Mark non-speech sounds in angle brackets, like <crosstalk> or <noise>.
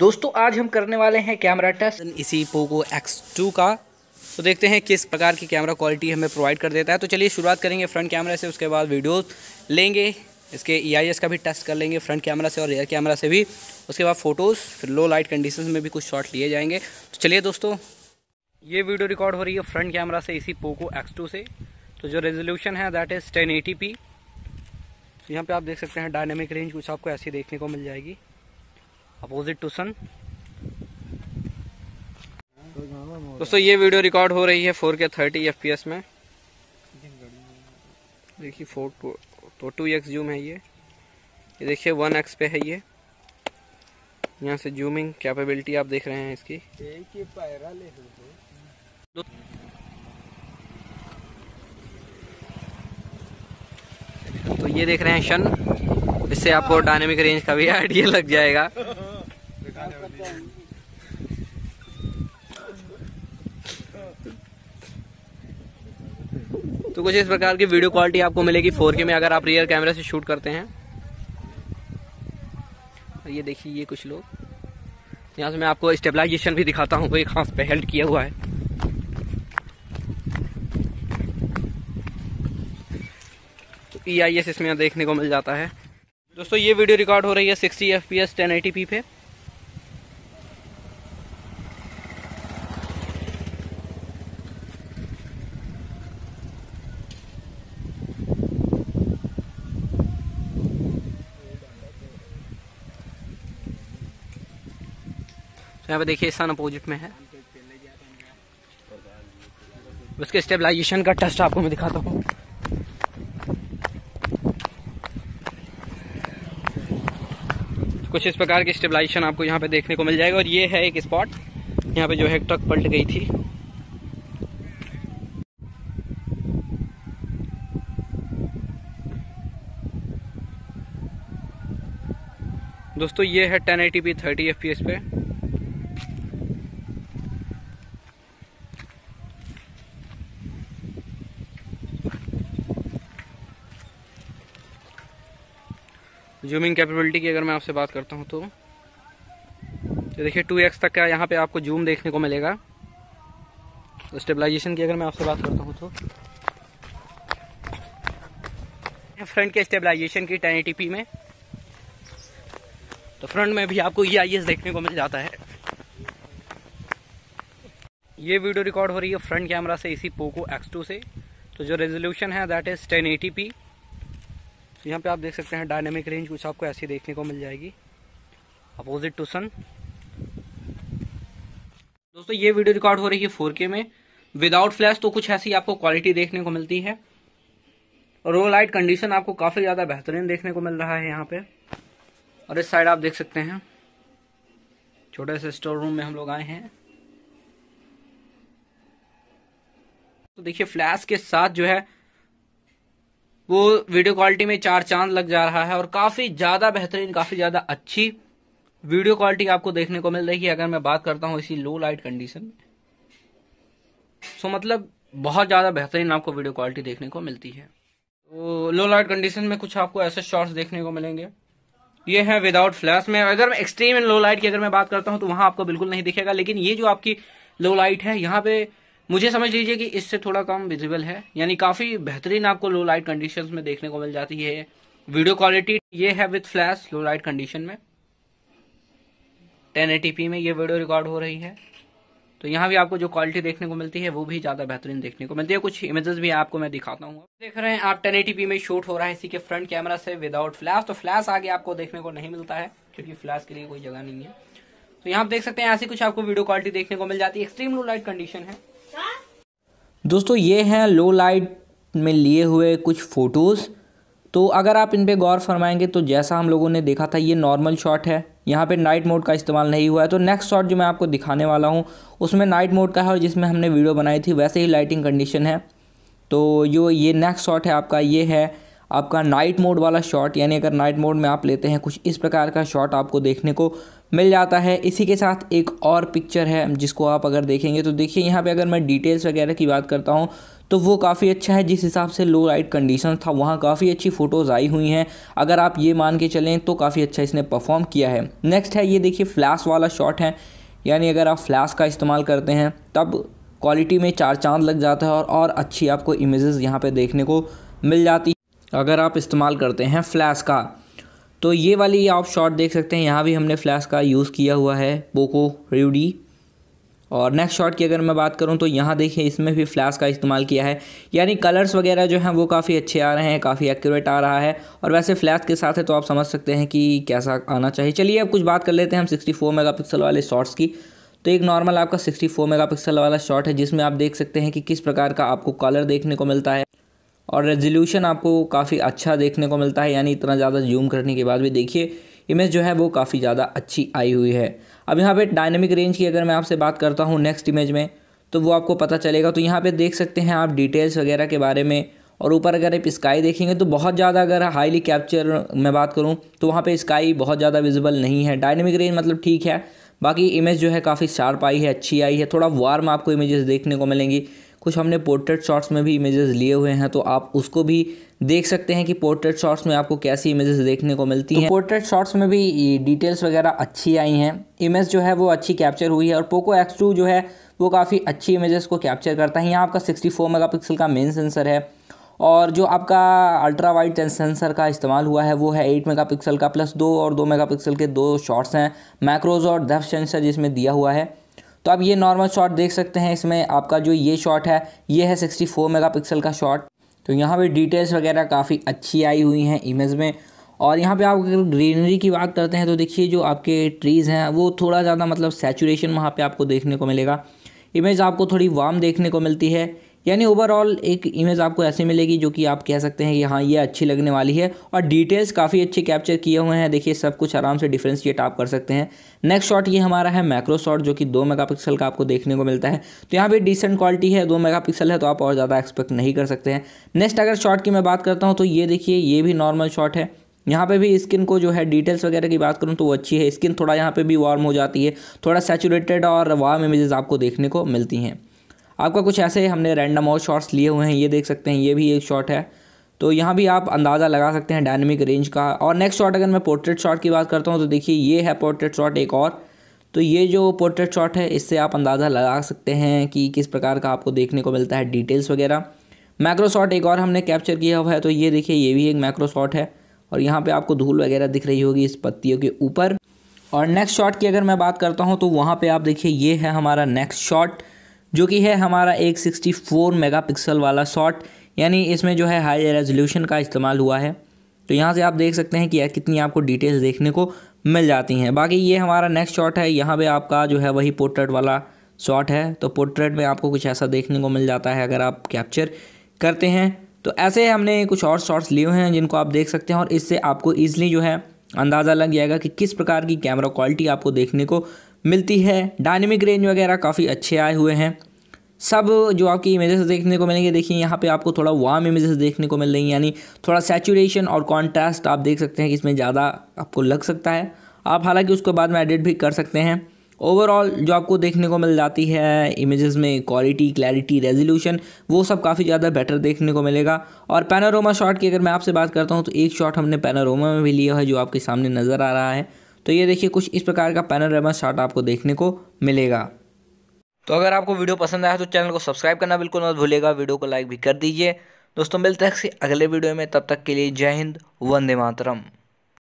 दोस्तों आज हम करने वाले हैं कैमरा टेस्ट इसी पोको X2 का तो देखते हैं किस प्रकार की कैमरा क्वालिटी हमें प्रोवाइड कर देता है तो चलिए शुरुआत करेंगे फ्रंट कैमरा से उसके बाद वीडियोस लेंगे इसके ई e का भी टेस्ट कर लेंगे फ्रंट कैमरा से और रियर कैमरा से भी उसके बाद फ़ोटोज़ फिर लो लाइट कंडीशन में भी कुछ शॉट लिए जाएंगे तो चलिए दोस्तों ये वीडियो रिकॉर्ड हो रही है फ्रंट कैमरा से इसी पोको एक्स से तो जो रेजोल्यूशन है that is ten eighty P यहाँ पर आप देख सकते हैं डायनेमिक रेंज कुछ आपको ऐसी देखने को मिल जाएगी अपोजिट टू सन दोस्तों ये वीडियो रिकॉर्ड हो रही है फोर के थर्टी एफ में देखिए फोर टू तो टू एक्स जूम है ये ये देखिए वन एक्स पे है ये यहाँ से जूमिंग कैपेबिलिटी आप देख रहे हैं इसकी तो ये देख रहे हैं शन इससे आपको डायनेमिक रेंज का भी आइडिया <laughs> लग जाएगा तो कुछ इस प्रकार की वीडियो क्वालिटी आपको मिलेगी फोर में अगर आप रियर कैमरे से शूट करते हैं और ये देखिए ये कुछ लोग यहाँ से मैं आपको स्टेबलाइजेशन भी दिखाता हूँ कोई खास पहल किया हुआ है ई आई एस इसमें देखने को मिल जाता है दोस्तों ये वीडियो रिकॉर्ड हो रही है sixty F P S ten eighty P पे यहाँ पे देखिए सन अपोजिट में है उसके स्टेबलाइजेशन का टेस्ट आपको मैं दिखाता हूँ कुछ इस प्रकार की स्टेबलाइजेशन आपको यहाँ पे देखने को मिल जाएगा और ये है एक स्पॉट यहाँ पे जो है ट्रक पलट गई थी दोस्तों ये है 1080p 30 fps पे जूमिंग कैपेबिलिटी की अगर मैं आपसे बात करता हूँ तो तो देखिए टू एक्स तक का यहाँ पे आपको जूम देखने को मिलेगा स्टेबलाइजेशन तो की अगर मैं आपसे बात करता हूँ तो फ्रंट के स्टेबलाइजेशन की टेन एटीपी में तो फ्रंट में भी आपको ई e आई देखने को मिल जाता है ये वीडियो रिकॉर्ड हो रही है फ्रंट कैमरा से इसी पोको X2 से तो जो रेजोल्यूशन है दैट इज़ टेन एटी यहाँ पे आप देख सकते हैं डायनेमिक रेंज कुछ आपको ऐसी देखने को मिल जाएगी अपोजिट टू सन दोस्तों ये वीडियो रिकॉर्ड हो रही है 4K में विदाउट फ्लैश तो कुछ ऐसी आपको क्वालिटी देखने को मिलती है रो लाइट कंडीशन आपको काफ़ी ज़्यादा बेहतरीन देखने को मिल रहा है यहाँ पे और इस साइड आप देख सकते हैं छोटे से स्टोर रूम में हम लोग आए हैं तो देखिए फ्लैश के साथ जो है वो वीडियो क्वालिटी में चार चांद लग जा रहा है और काफ़ी ज़्यादा बेहतरीन काफ़ी ज़्यादा अच्छी वीडियो क्वालिटी आपको देखने को मिल रही है अगर मैं बात करता हूँ इसी लो लाइट कंडीशन में सो तो मतलब बहुत ज़्यादा बेहतरीन आपको वीडियो क्वालिटी देखने को मिलती है तो लो लाइट कंडीशन में कुछ आपको ऐसे शॉर्ट्स देखने को मिलेंगे ये है विदाउट फ्लैश में अगर मैं एक्सट्रीम एंड लो लाइट की अगर मैं बात करता हूँ तो वहां आपको बिल्कुल नहीं दिखेगा लेकिन ये जो आपकी लो लाइट है यहाँ पे मुझे समझ लीजिए कि इससे थोड़ा कम विजिबल है यानी काफ़ी बेहतरीन आपको लो लाइट कंडीशन में देखने को मिल जाती है वीडियो क्वालिटी ये है with flash low light condition में टेन में ये वीडियो रिकॉर्ड हो रही है तो यहाँ भी आपको जो क्वालिटी देखने को मिलती है वो भी ज़्यादा बेहतरीन देखने को मिलती है कुछ इमेजेस भी आपको मैं दिखाता हूँ देख रहे हैं आप 1080p में शूट हो रहा है इसी के फ्रंट कैमरा से विदाउट फ्लैश तो फ्लैश आगे आपको देखने को नहीं मिलता है क्योंकि फ्लैश के लिए कोई जगह नहीं है तो यहाँ आप देख सकते हैं ऐसी कुछ आपको वीडियो क्वालिटी देखने को मिल जाती है एक्सट्रीम लो लाइट कंडीशन है दोस्तों ये हैं लो लाइट में लिए हुए कुछ फ़ोटोज़ तो अगर आप इन पे गौर फरमाएंगे तो जैसा हम लोगों ने देखा था ये नॉर्मल शॉट है यहाँ पे नाइट मोड का इस्तेमाल नहीं हुआ है तो नेक्स्ट शॉट जो मैं आपको दिखाने वाला हूँ उसमें नाइट मोड का है और जिसमें हमने वीडियो बनाई थी वैसे ही लाइटिंग कंडीशन है तो जो ये नेक्स्ट शॉट है आपका ये है आपका नाइट मोड वाला शॉट यानी अगर नाइट मोड में आप लेते हैं कुछ इस प्रकार का शॉट आपको देखने को मिल जाता है इसी के साथ एक और पिक्चर है जिसको आप अगर देखेंगे तो देखिए यहाँ पे अगर मैं डिटेल्स वगैरह की बात करता हूँ तो वो काफ़ी अच्छा है जिस हिसाब से लो लाइट कंडीशन था वहाँ काफ़ी अच्छी फ़ोटोज़ आई हुई हैं अगर आप ये मान के चलें तो काफ़ी अच्छा इसने परफॉर्म किया है नेक्स्ट है ये देखिए फ्लैश वाला शॉट है यानी अगर आप फ्लैश का इस्तेमाल करते हैं तब क्वालिटी में चार चांद लग जाता है और, और अच्छी आपको इमेजेस यहाँ पर देखने को मिल जाती अगर आप इस्तेमाल करते हैं फ्लैश का तो ये वाली आप शॉट देख सकते हैं यहाँ भी हमने फ्लैश का यूज़ किया हुआ है पोको र्यूडी और नेक्स्ट शॉट की अगर मैं बात करूं तो यहाँ देखिए इसमें भी फ्लैश का इस्तेमाल किया है यानी कलर्स वगैरह जो हैं वो काफ़ी अच्छे आ रहे हैं काफ़ी एक्यूरेट आ रहा है और वैसे फ्लैश के साथ है तो आप समझ सकते हैं कि कैसा आना चाहिए चलिए अब कुछ बात कर लेते हैं हम 64 मेगापिक्सल वाले शॉट्स की तो एक नॉर्मल आपका 64 मेगापिक्सल वाला शॉट है जिसमें आप देख सकते हैं कि किस प्रकार का आपको कलर देखने को मिलता है और रेजोल्यूशन आपको काफ़ी अच्छा देखने को मिलता है यानी इतना ज़्यादा जूम करने के बाद भी देखिए इमेज जो है वो काफ़ी ज़्यादा अच्छी आई हुई है अब यहाँ पे डायनेमिक रेंज की अगर मैं आपसे बात करता हूँ नेक्स्ट इमेज में तो वो आपको पता चलेगा तो यहाँ पे देख सकते हैं आप डिटेल्स वगैरह के बारे में और ऊपर अगर आप स्काई देखेंगे तो बहुत ज़्यादा अगर हाईली कैप्चर मैं बात करूँ तो वहाँ पर स्काई बहुत ज़्यादा विजिबल नहीं है डायनेमिक रेंज मतलब ठीक है बाकी इमेज जो है काफ़ी शार्प आई है अच्छी आई है थोड़ा वार्म आपको इमेजेस देखने को मिलेंगी कुछ हमने पोर्ट्रेट शॉट्स में भी इमेजेस लिए हुए हैं तो आप उसको भी देख सकते हैं कि पोर्ट्रेट शॉट्स में आपको कैसी इमेजेस देखने को मिलती तो हैं पोर्ट्रेट शॉट्स में भी डिटेल्स वगैरह अच्छी आई हैं इमेज जो है वो अच्छी कैप्चर हुई है और पोको एक्स टू जो है वो काफ़ी अच्छी इमेजेस को कैप्चर करता है यहाँ आपका सिक्सटी फोर का मेन सेंसर है और जो आपका अल्ट्रा वाइड सेंसर का इस्तेमाल हुआ है वो है एट मेगापिक्सल का प्लस दो और दो मेगापिक्सल के दो शॉट्स हैं मैक्रोज और डेफ सेंसर जिसमें दिया हुआ है तो आप ये नॉर्मल शॉट देख सकते हैं इसमें आपका जो ये शॉट है ये है 64 मेगापिक्सल का शॉट तो यहाँ पे डिटेल्स वगैरह काफ़ी अच्छी आई हुई हैं इमेज में और यहाँ पे आप अगर ग्रीनरी की बात करते हैं तो देखिए जो आपके ट्रीज़ हैं वो थोड़ा ज़्यादा मतलब सेचुरेशन वहाँ पर आपको देखने को मिलेगा इमेज आपको थोड़ी वार्म देखने को मिलती है यानी ओवरऑल एक इमेज आपको ऐसे मिलेगी जो कि आप कह सकते हैं कि हाँ ये अच्छी लगने वाली है और डिटेल्स काफ़ी अच्छे कैप्चर किए हुए हैं देखिए सब कुछ आराम से डिफ्रेंशिएट आप कर सकते हैं नेक्स्ट शॉट ये हमारा है मैक्रो शॉट जो कि दो मेगापिक्सल का आपको देखने को मिलता है तो यहाँ भी डिसेंट क्वालिटी है दो मेगा है तो आप और ज़्यादा एक्सपेक्ट नहीं कर सकते हैं नेक्स्ट अगर शॉट की मैं बात करता हूँ तो ये देखिए ये भी नॉर्मल शॉट है यहाँ पे भी स्किन को जो है डिटेल्स वगैरह की बात करूँ तो वो अच्छी है स्किन थोड़ा यहाँ पे भी वार्म हो जाती है थोड़ा सेचूरेटेड और वार्म इमेजेस आपको देखने को मिलती हैं आपका कुछ ऐसे हमने रैंडम और शॉर्ट्स लिए हुए हैं ये देख सकते हैं ये भी एक शॉट है तो यहाँ भी आप अंदाज़ा लगा सकते हैं डायनेमिक रेंज का और नेक्स्ट शॉट अगर मैं पोर्ट्रेट शॉट की बात करता हूँ तो देखिए ये है पोर्ट्रेट शॉट एक और तो ये जो पोर्ट्रेट शॉट है इससे आप अंदाज़ा लगा सकते हैं कि किस प्रकार का आपको देखने को मिलता है डिटेल्स वगैरह माइक्रोसॉट एक और हमने कैप्चर किया हुआ है तो ये देखिए ये भी एक माइक्रोसॉट है और यहाँ पर आपको धूल वगैरह दिख रही होगी इस पत्तियों के ऊपर और नेक्स्ट शॉट की अगर मैं बात करता हूँ तो वहाँ पर आप देखिए ये है हमारा नेक्स्ट शॉट जो कि है हमारा एक सिक्सटी फोर मेगा पिक्सल वाला शॉट यानी इसमें जो है हाई रेजोल्यूशन का इस्तेमाल हुआ है तो यहाँ से आप देख सकते हैं कि यार कितनी आपको डिटेल्स देखने को मिल जाती हैं बाकी ये हमारा नेक्स्ट शॉट है यहाँ पे आपका जो है वही पोर्ट्रेट वाला शॉट है तो पोर्ट्रेट में आपको कुछ ऐसा देखने को मिल जाता है अगर आप कैप्चर करते हैं तो ऐसे हमने कुछ और शॉट्स लिए हुए हैं जिनको आप देख सकते हैं और इससे आपको ईज़िली जो है अंदाज़ा लग जाएगा कि किस प्रकार की कैमरा क्वालिटी आपको देखने को मिलती है डायनेमिक रेंज वगैरह काफ़ी अच्छे आए हुए हैं सब जो आपकी इमेजेस देखने को मिलेंगे देखिए यहाँ पे आपको थोड़ा वार्म इमेजेस देखने को मिल रही हैं यानी थोड़ा सेचुरेशन और कॉन्ट्रास्ट आप देख सकते हैं कि इसमें ज़्यादा आपको लग सकता है आप हालांकि उसको बाद में एडिट भी कर सकते हैं ओवरऑल जो आपको देखने को मिल जाती है इमेजेस में क्वालिटी क्लैरिटी रेजोल्यूशन वो सब काफ़ी ज़्यादा बेटर देखने को मिलेगा और पैनारोमा शॉट की अगर मैं आपसे बात करता हूँ तो एक शॉट हमने पैनारोमा में भी लिया है जो आपके सामने नज़र आ रहा है तो ये देखिए कुछ इस प्रकार का पैनोरामा शार्ट आपको देखने को मिलेगा तो अगर आपको वीडियो पसंद आया तो चैनल को सब्सक्राइब करना बिल्कुल मत भूलेगा वीडियो को लाइक भी कर दीजिए दोस्तों मिलते हैं अगले वीडियो में तब तक के लिए जय हिंद वंदे मातरम